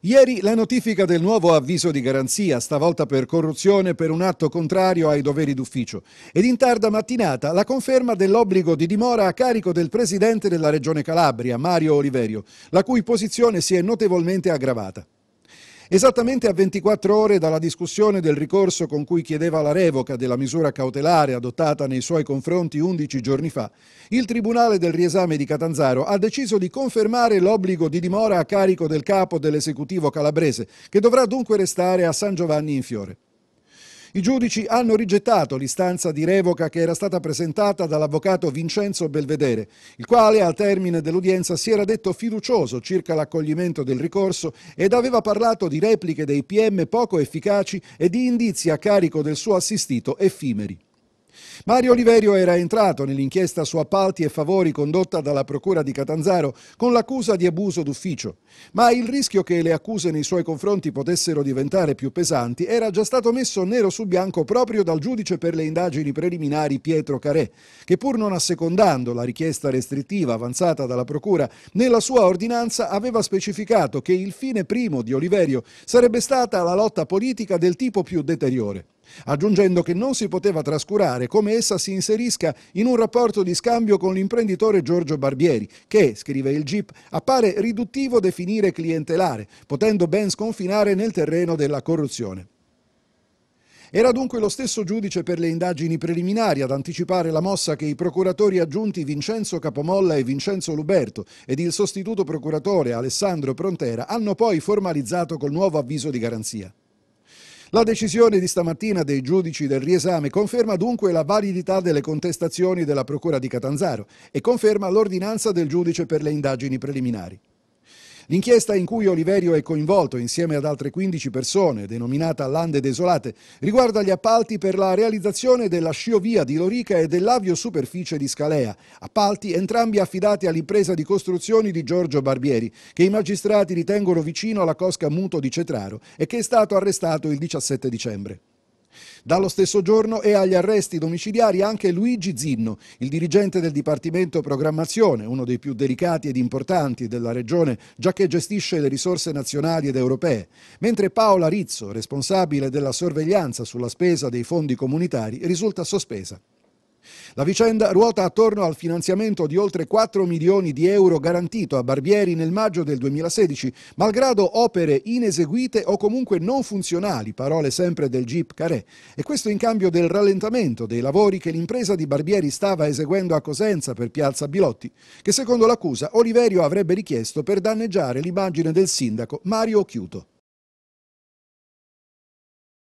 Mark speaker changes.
Speaker 1: Ieri la notifica del nuovo avviso di garanzia, stavolta per corruzione per un atto contrario ai doveri d'ufficio, ed in tarda mattinata la conferma dell'obbligo di dimora a carico del presidente della Regione Calabria, Mario Oliverio, la cui posizione si è notevolmente aggravata. Esattamente a 24 ore dalla discussione del ricorso con cui chiedeva la revoca della misura cautelare adottata nei suoi confronti 11 giorni fa, il Tribunale del riesame di Catanzaro ha deciso di confermare l'obbligo di dimora a carico del capo dell'esecutivo calabrese, che dovrà dunque restare a San Giovanni in Fiore. I giudici hanno rigettato l'istanza di revoca che era stata presentata dall'avvocato Vincenzo Belvedere, il quale al termine dell'udienza si era detto fiducioso circa l'accoglimento del ricorso ed aveva parlato di repliche dei PM poco efficaci e di indizi a carico del suo assistito effimeri. Mario Oliverio era entrato nell'inchiesta su appalti e favori condotta dalla Procura di Catanzaro con l'accusa di abuso d'ufficio, ma il rischio che le accuse nei suoi confronti potessero diventare più pesanti era già stato messo nero su bianco proprio dal giudice per le indagini preliminari Pietro Carè, che pur non assecondando la richiesta restrittiva avanzata dalla Procura, nella sua ordinanza aveva specificato che il fine primo di Oliverio sarebbe stata la lotta politica del tipo più deteriore aggiungendo che non si poteva trascurare come essa si inserisca in un rapporto di scambio con l'imprenditore Giorgio Barbieri, che, scrive il GIP, appare riduttivo definire clientelare, potendo ben sconfinare nel terreno della corruzione. Era dunque lo stesso giudice per le indagini preliminari ad anticipare la mossa che i procuratori aggiunti Vincenzo Capomolla e Vincenzo Luberto ed il sostituto procuratore Alessandro Prontera hanno poi formalizzato col nuovo avviso di garanzia. La decisione di stamattina dei giudici del riesame conferma dunque la validità delle contestazioni della Procura di Catanzaro e conferma l'ordinanza del giudice per le indagini preliminari. L'inchiesta in cui Oliverio è coinvolto insieme ad altre 15 persone, denominata Lande Desolate, riguarda gli appalti per la realizzazione della sciovia di Lorica e dell'avio superficie di Scalea, appalti entrambi affidati all'impresa di costruzioni di Giorgio Barbieri, che i magistrati ritengono vicino alla Cosca Muto di Cetraro e che è stato arrestato il 17 dicembre. Dallo stesso giorno è agli arresti domiciliari anche Luigi Zinno, il dirigente del Dipartimento Programmazione, uno dei più delicati ed importanti della regione, già che gestisce le risorse nazionali ed europee, mentre Paola Rizzo, responsabile della sorveglianza sulla spesa dei fondi comunitari, risulta sospesa. La vicenda ruota attorno al finanziamento di oltre 4 milioni di euro garantito a Barbieri nel maggio del 2016, malgrado opere ineseguite o comunque non funzionali, parole sempre del Jeep Carré. E questo in cambio del rallentamento dei lavori che l'impresa di Barbieri stava eseguendo a Cosenza per Piazza Bilotti, che secondo l'accusa Oliverio avrebbe richiesto per danneggiare l'immagine del sindaco Mario Chiuto.